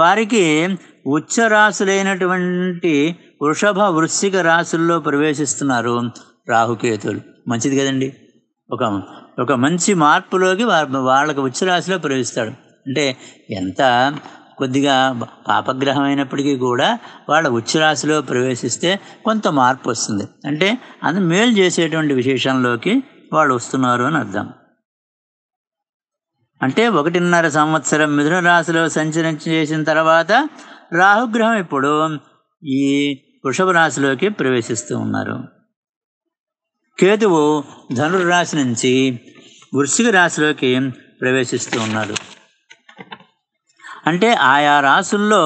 వారికి ఉచ్చ రాసులైనటువంటి వృషభ వృశ్చిక రాసుల్లో ప్రవేశిస్తున్నారు రాహుకేతులు మంచిది కదండి ఒక ఒక మంచి మార్పులోకి వాళ్ళకి ఉచ్చ రాశిలో ప్రవేశిస్తాడు అంటే ఎంత కొద్దిగా పాపగ్రహం అయినప్పటికీ కూడా వాళ్ళ ఉచ్చరాశిలో ప్రవేశిస్తే కొంత మార్పు వస్తుంది అంటే అది మేలు చేసేటువంటి విశేషంలోకి వాళ్ళు వస్తున్నారు అని అర్థం అంటే ఒకటిన్నర సంవత్సరం మిథున రాశిలో సంచరించి చేసిన తర్వాత రాహుగ్రహం ఇప్పుడు ఈ వృషభ రాశిలోకి ప్రవేశిస్తూ ఉన్నారు కేతువు ధనుర్రాశి నుంచి వృశ్చిక రాశిలోకి ప్రవేశిస్తూ ఉన్నారు అంటే ఆయా రాసుల్లో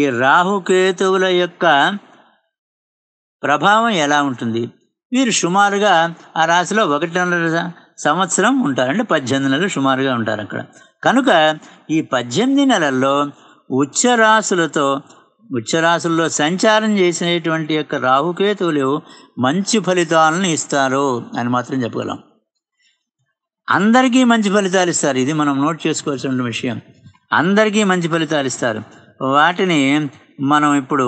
ఈ రాహుకేతువుల యొక్క ప్రభావం ఎలా ఉంటుంది వీరు సుమారుగా ఆ రాశిలో ఒకటిన్నర సంవత్సరం ఉంటారు అంటే పద్దెనిమిది నెలలు సుమారుగా ఉంటారు అక్కడ కనుక ఈ పద్దెనిమిది నెలల్లో ఉచ్చరాశులతో ఉచ్చరాశుల్లో సంచారం చేసినటువంటి యొక్క రాహుకేతువులు మంచి ఫలితాలను ఇస్తారు అని మాత్రం చెప్పగలం అందరికీ మంచి ఫలితాలు ఇస్తారు ఇది మనం నోట్ చేసుకోవాల్సిన విషయం అందరికీ మంచి ఫలితాలు ఇస్తారు వాటిని మనం ఇప్పుడు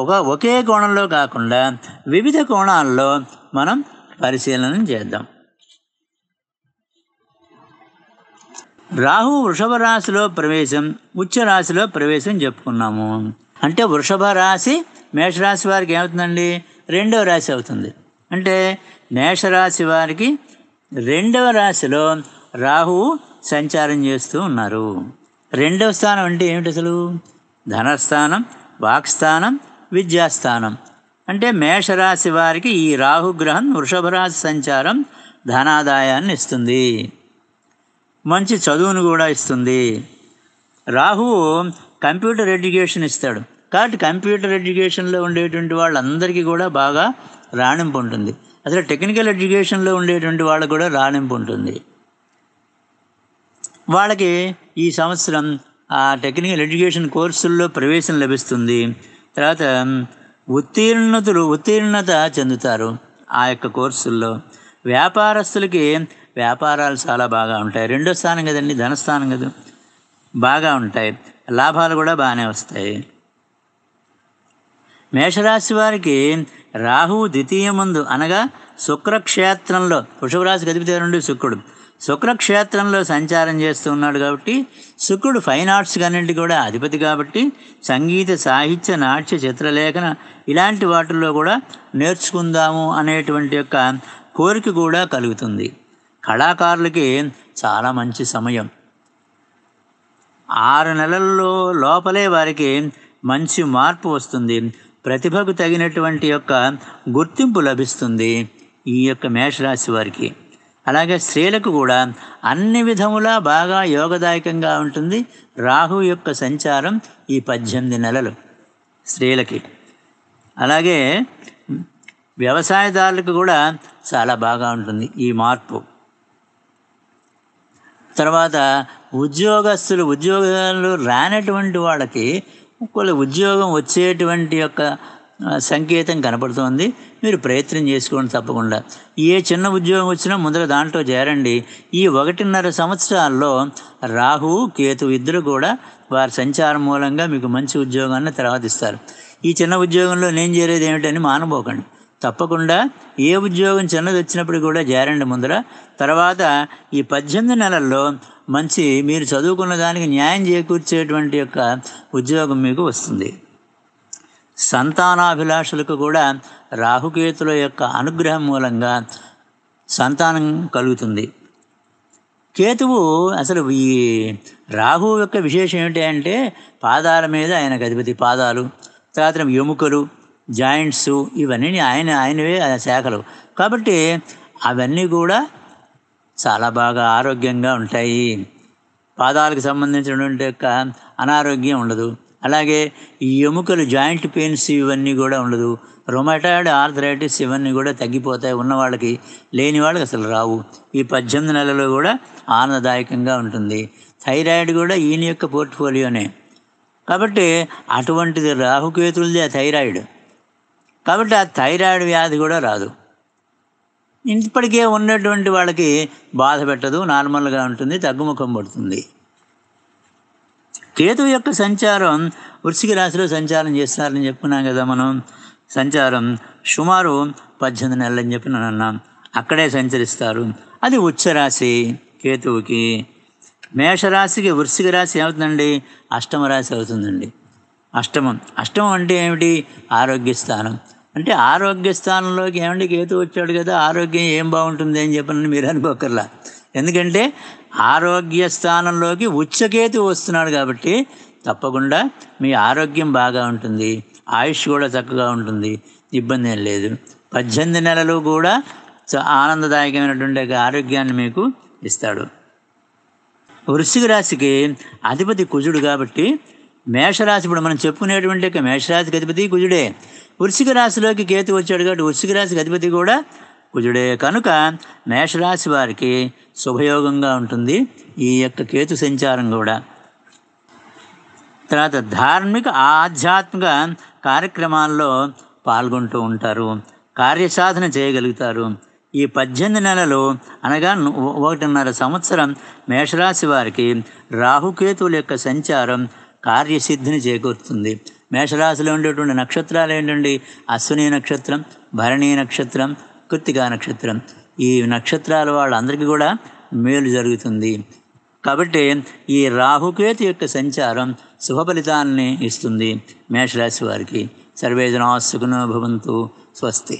ఒక ఒకే కోణంలో కాకుండా వివిధ కోణాల్లో మనం పరిశీలన చేద్దాం రాహు వృషభ రాశిలో ప్రవేశం ఉచ్చ రాశిలో ప్రవేశం చెప్పుకున్నాము అంటే వృషభ రాశి మేషరాశి వారికి ఏమవుతుందండి రెండవ రాశి అవుతుంది అంటే మేషరాశి వారికి రెండవ రాశిలో రాహువు సంచారం చేస్తూ ఉన్నారు రెండవ స్థానం అంటే ఏమిటి అసలు ధనస్థానం వాక్స్థానం విద్యాస్థానం అంటే మేషరాశి వారికి ఈ రాహుగ్రహం వృషభ రాశి సంచారం ధనాదాయాన్ని ఇస్తుంది మంచి చదువును కూడా ఇస్తుంది రాహువు కంప్యూటర్ ఎడ్యుకేషన్ ఇస్తాడు కాబట్టి కంప్యూటర్ ఎడ్యుకేషన్లో ఉండేటువంటి వాళ్ళందరికీ కూడా బాగా రాణింపు ఉంటుంది అసలు టెక్నికల్ ఎడ్యుకేషన్లో ఉండేటువంటి వాళ్ళకు కూడా రాణింపు ఉంటుంది వాళ్ళకి ఈ సంవత్సరం ఆ టెక్నికల్ ఎడ్యుకేషన్ కోర్సుల్లో ప్రవేశం లభిస్తుంది తర్వాత ఉత్తీర్ణతలు ఉత్తీర్ణత చెందుతారు ఆ యొక్క కోర్సుల్లో వ్యాపారస్తులకి వ్యాపారాలు చాలా బాగా ఉంటాయి రెండో స్థానం కదండి ధనస్థానం కదా బాగా ఉంటాయి లాభాలు కూడా బాగానే వస్తాయి మేషరాశి వారికి రాహు ద్వితీయం ముందు అనగా శుక్రక్షేత్రంలో వృషభరాశి అధిపతి నుండి శుక్రుడు శుక్రక్షేత్రంలో సంచారం చేస్తూ ఉన్నాడు కాబట్టి శుక్రుడు ఫైన్ ఆర్ట్స్ అన్నింటి కూడా అధిపతి కాబట్టి సంగీత సాహిత్య నాట్య చిత్రలేఖన ఇలాంటి వాటిల్లో కూడా నేర్చుకుందాము అనేటువంటి యొక్క కోరిక కూడా కలుగుతుంది కళాకారులకి చాలా మంచి సమయం ఆరు నెలల్లో లోపలే వారికి మంచి మార్పు వస్తుంది ప్రతిభకు తగినటువంటి యొక్క గుర్తింపు లభిస్తుంది ఈ యొక్క మేషరాశి వారికి అలాగే స్త్రీలకు కూడా అన్ని విధములా బాగా యోగదాయకంగా ఉంటుంది రాహు యొక్క సంచారం ఈ పద్దెనిమిది నెలలు స్త్రీలకి అలాగే వ్యవసాయదారులకు కూడా చాలా బాగా ఉంటుంది ఈ మార్పు తర్వాత ఉద్యోగస్తులు ఉద్యోగాలు రానటువంటి వాళ్ళకి ఒకవేళ ఉద్యోగం వచ్చేటువంటి యొక్క సంకేతం కనపడుతోంది మీరు ప్రయత్నం చేసుకోండి తప్పకుండా ఏ చిన్న ఉద్యోగం వచ్చినా ముందర దాంట్లో చేరండి ఈ ఒకటిన్నర సంవత్సరాల్లో రాహు కేతు ఇద్దరు కూడా వారి సంచారం మూలంగా మీకు మంచి ఉద్యోగాన్ని తర్వాత ఇస్తారు ఈ చిన్న ఉద్యోగంలో నేను చేరేది ఏమిటని మానబోకండి తప్పకుండా ఏ ఉద్యోగం చిన్నది వచ్చినప్పుడు కూడా జారండి ముందర తర్వాత ఈ పద్దెనిమిది నెలల్లో మంచి మీరు చదువుకున్న దానికి న్యాయం చేకూర్చేటువంటి యొక్క ఉద్యోగం మీకు వస్తుంది సంతానాభిలాషులకు కూడా రాహుకేతుల యొక్క అనుగ్రహం మూలంగా సంతానం కలుగుతుంది కేతువు అసలు ఈ రాహు యొక్క విశేషం ఏంటి అంటే పాదాల మీద ఆయనకు అధిపతి పాదాలు తర్వాత ఎముకలు జాయింట్స్ ఇవన్నీ ఆయన ఆయనవే శాఖలు కాబట్టి అవన్నీ కూడా చాలా బాగా ఆరోగ్యంగా ఉంటాయి పాదాలకు సంబంధించినటువంటి యొక్క అనారోగ్యం ఉండదు అలాగే ఈ ఎముకలు జాయింట్ పెయిన్స్ ఇవన్నీ కూడా ఉండదు రొమాటాయిడ్ ఆర్థరైటిస్ ఇవన్నీ కూడా తగ్గిపోతాయి ఉన్నవాళ్ళకి లేని వాళ్ళకి అసలు రావు ఈ పద్దెనిమిది నెలలు కూడా ఆనందదాయకంగా ఉంటుంది థైరాయిడ్ కూడా ఈయన యొక్క పోర్ట్ఫోలియోనే కాబట్టి అటువంటిది రాహుకేతులదే థైరాయిడ్ కాబట్టి ఆ థైరాయిడ్ వ్యాధి కూడా రాదు ఇప్పటికే ఉన్నటువంటి వాళ్ళకి బాధ పెట్టదు నార్మల్గా ఉంటుంది తగ్గుముఖం పడుతుంది కేతు యొక్క సంచారం వృషిక రాశిలో సంచారం చేస్తారని చెప్పుకున్నాం కదా మనం సంచారం సుమారు పద్దెనిమిది నెలలు అని చెప్పి నేను అన్నాం అక్కడే సంచరిస్తారు అది ఉచ్చరాశి కేతువుకి మేషరాశికి వృషిక రాశి ఏమవుతుందండి అష్టమ రాశి అవుతుందండి అష్టమం అష్టమం అంటే ఏమిటి ఆరోగ్య స్థానం అంటే ఆరోగ్య స్థానంలోకి ఏమంటే కేతు వచ్చాడు కదా ఆరోగ్యం ఏం బాగుంటుంది అని చెప్పని మీరు అనుకోకర్లా ఎందుకంటే ఆరోగ్య స్థానంలోకి ఉచ్చకేతు వస్తున్నాడు కాబట్టి తప్పకుండా మీ ఆరోగ్యం బాగా ఉంటుంది ఆయుష్ కూడా చక్కగా ఉంటుంది ఇబ్బంది ఏం లేదు పద్దెనిమిది నెలలు కూడా ఆనందదాయకమైనటువంటి ఆరోగ్యాన్ని మీకు ఇస్తాడు వృశ్చిక రాశికి అధిపతి కుజుడు కాబట్టి మేషరాశి ఇప్పుడు మనం చెప్పుకునేటువంటి మేషరాశికి అధిపతి కుజుడే వృషిక రాశిలోకి కేతు వచ్చాడు కాబట్టి వృషిక రాశికి అధిపతి కూడా కుజుడే కనుక మేషరాశి వారికి శుభయోగంగా ఉంటుంది ఈ యొక్క కేతు సంచారం కూడా తర్వాత ధార్మిక ఆధ్యాత్మిక కార్యక్రమాల్లో పాల్గొంటూ ఉంటారు కార్యసాధన చేయగలుగుతారు ఈ పద్దెనిమిది నెలలు అనగా ఒకటిన్నర సంవత్సరం మేషరాశి వారికి రాహుకేతువుల యొక్క సంచారం కార్యసిద్ధిని చేకూరుతుంది మేషరాశిలో ఉండేటువంటి నక్షత్రాలు ఏంటండి అశ్విని నక్షత్రం భరణీ నక్షత్రం కృత్తికా నక్షత్రం ఈ నక్షత్రాలు వాళ్ళందరికీ కూడా మేలు జరుగుతుంది కాబట్టి ఈ రాహుకేతు యొక్క సంచారం శుభ ఫలితాన్ని ఇస్తుంది మేషరాశి వారికి సర్వేజనాసుకునో భవంతు స్వస్తి